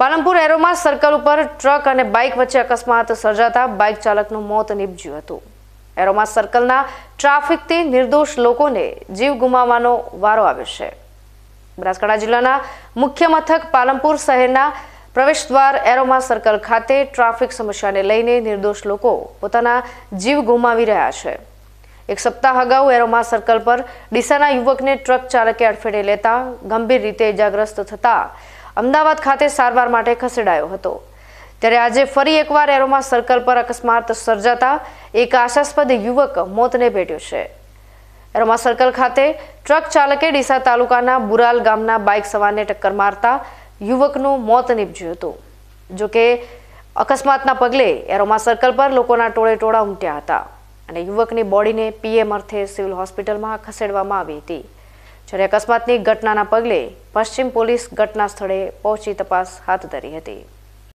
પાલનપુર એરોમાં સર્કલ ઉપર ટ્રક અને બાઇક વચ્ચે અકસ્માત સર્જાતા બાઇક ચાલકનું મોત નીપજ્યું હતું એરોમાં સર્કલના ટ્રાફિકથી નિર્દોષ લોકોને જીવ ગુમાવવાનો વારો આવ્યો છે બનાસકાંઠા જિલ્લાના મુખ્ય મથક પાલનપુર શહેરના પ્રવેશદ્વાર એરોમાં સર્કલ ખાતે ટ્રાફિક સમસ્યાને લઈને નિર્દોષ લોકો પોતાના જીવ ગુમાવી રહ્યા છે એક સપ્તાહ અગાઉ એરોમા સર્કલ પર ડીસાના યુવકને ટ્રક ચાલકે અડફેટે લેતા ગંભીર રીતે ઇજાગ્રસ્ત થતાં અમદાવાદ ખાતે સારવાર માટે ખસેડાયો હતો ત્યારે આજે ફરી એકવાર એરોમા સર્કલ પર અકસ્માત સર્જાતા એક આશાસ્પદ યુવક મોતને ભેટ્યો છે એરોમા સર્કલ ખાતે ટ્રક ચાલકે ડીસા તાલુકાના બુરાલ ગામના બાઇક સવારને ટક્કર મારતા યુવકનું મોત નીપજ્યું હતું જોકે અકસ્માતના પગલે એરોમા સર્કલ પર લોકોના ટોળે ટોળા ઉમટ્યા હતા અને યુવકની બોડીને પીએમ અર્થે સિવિલ હોસ્પિટલમાં ખસેડવામાં આવી હતી જ્યારે અકસ્માતની ઘટનાના પગલે પશ્ચિમ પોલીસ ઘટના સ્થળે પહોંચી તપાસ હાથ ધરી હતી